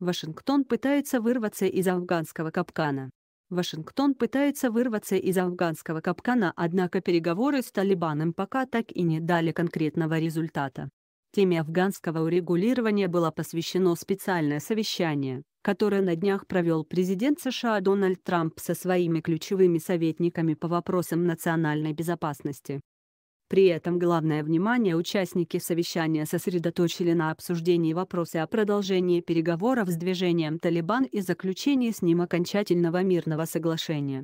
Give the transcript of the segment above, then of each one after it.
Вашингтон пытается вырваться из афганского капкана. Вашингтон пытается вырваться из афганского капкана, однако переговоры с Талибаном пока так и не дали конкретного результата. Теме афганского урегулирования было посвящено специальное совещание, которое на днях провел президент США Дональд Трамп со своими ключевыми советниками по вопросам национальной безопасности. При этом главное внимание участники совещания сосредоточили на обсуждении вопроса о продолжении переговоров с движением «Талибан» и заключении с ним окончательного мирного соглашения.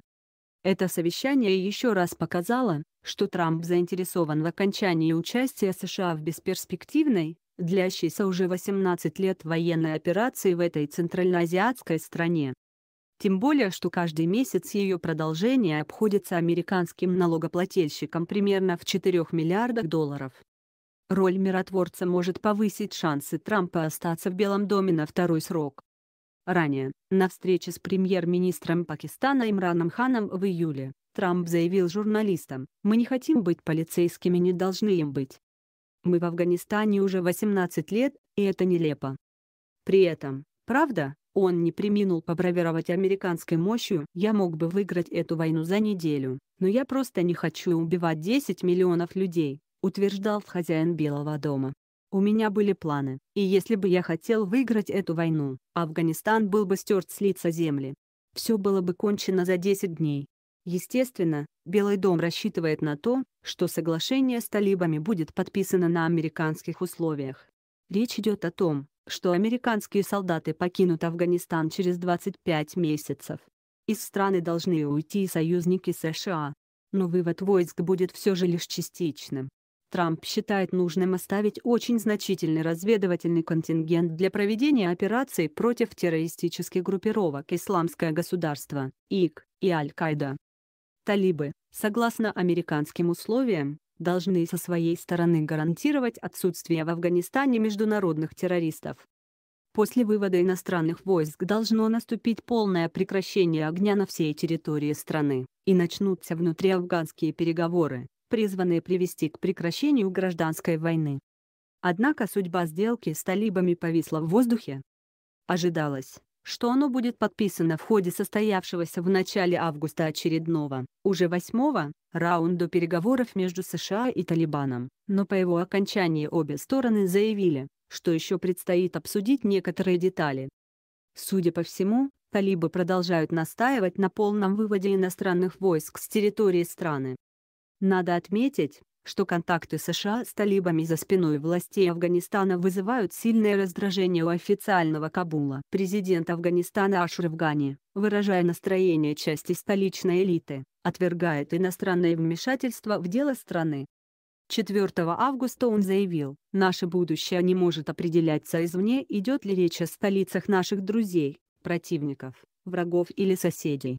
Это совещание еще раз показало, что Трамп заинтересован в окончании участия США в бесперспективной, длящейся уже 18 лет военной операции в этой центральноазиатской стране. Тем более, что каждый месяц ее продолжение обходится американским налогоплательщикам примерно в 4 миллиардах долларов. Роль миротворца может повысить шансы Трампа остаться в Белом доме на второй срок. Ранее, на встрече с премьер-министром Пакистана Имраном Ханом в июле, Трамп заявил журналистам, «Мы не хотим быть полицейскими, не должны им быть. Мы в Афганистане уже 18 лет, и это нелепо». При этом, правда, он не приминул побровировать американской мощью, я мог бы выиграть эту войну за неделю, но я просто не хочу убивать 10 миллионов людей, утверждал хозяин Белого дома. У меня были планы, и если бы я хотел выиграть эту войну, Афганистан был бы стерт с лица земли. Все было бы кончено за 10 дней. Естественно, Белый дом рассчитывает на то, что соглашение с талибами будет подписано на американских условиях. Речь идет о том, что американские солдаты покинут Афганистан через 25 месяцев. Из страны должны уйти и союзники США. Но вывод войск будет все же лишь частичным. Трамп считает нужным оставить очень значительный разведывательный контингент для проведения операций против террористических группировок «Исламское государство», ИК и Аль-Каида. Талибы, согласно американским условиям, должны со своей стороны гарантировать отсутствие в Афганистане международных террористов. После вывода иностранных войск должно наступить полное прекращение огня на всей территории страны, и начнутся внутриафганские переговоры, призванные привести к прекращению гражданской войны. Однако судьба сделки с талибами повисла в воздухе. Ожидалось, что оно будет подписано в ходе состоявшегося в начале августа очередного, уже восьмого, раунда переговоров между США и Талибаном, но по его окончании обе стороны заявили, что еще предстоит обсудить некоторые детали. Судя по всему, талибы продолжают настаивать на полном выводе иностранных войск с территории страны. Надо отметить, что контакты США с талибами за спиной властей Афганистана вызывают сильное раздражение у официального Кабула. Президент Афганистана Ашриф Гани, выражая настроение части столичной элиты, отвергает иностранное вмешательство в дело страны. 4 августа он заявил, «Наше будущее не может определяться извне, идет ли речь о столицах наших друзей, противников, врагов или соседей.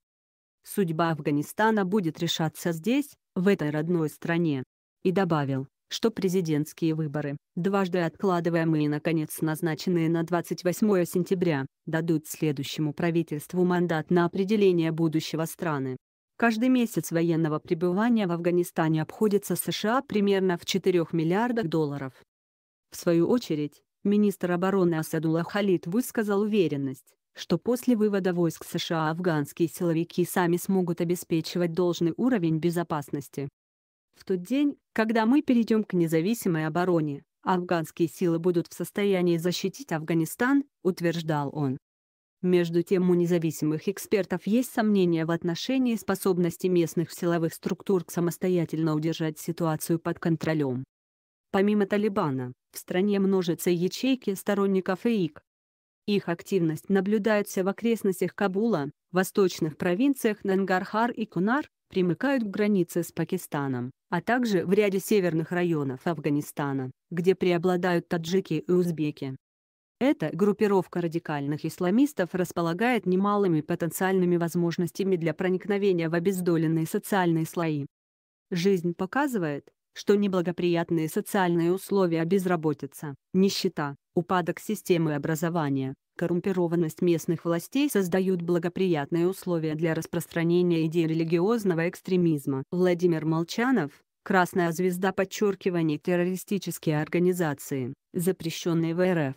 Судьба Афганистана будет решаться здесь, в этой родной стране и добавил, что президентские выборы, дважды откладываемые наконец назначенные на 28 сентября, дадут следующему правительству мандат на определение будущего страны. Каждый месяц военного пребывания в Афганистане обходится США примерно в 4 миллиардах долларов. В свою очередь, министр обороны Асадулла Халид высказал уверенность, что после вывода войск США афганские силовики сами смогут обеспечивать должный уровень безопасности. В тот день, когда мы перейдем к независимой обороне, афганские силы будут в состоянии защитить Афганистан, утверждал он. Между тем у независимых экспертов есть сомнения в отношении способности местных силовых структур к самостоятельно удержать ситуацию под контролем. Помимо Талибана, в стране множатся ячейки сторонников ИИК. Их активность наблюдается в окрестностях Кабула, восточных провинциях Нангархар и Кунар, примыкают к границе с Пакистаном а также в ряде северных районов Афганистана, где преобладают таджики и узбеки. Эта группировка радикальных исламистов располагает немалыми потенциальными возможностями для проникновения в обездоленные социальные слои. Жизнь показывает, что неблагоприятные социальные условия безработица, нищета, упадок системы образования, коррумпированность местных властей создают благоприятные условия для распространения идей религиозного экстремизма. Владимир Молчанов, Красная звезда подчеркивания террористические организации, запрещенные в РФ,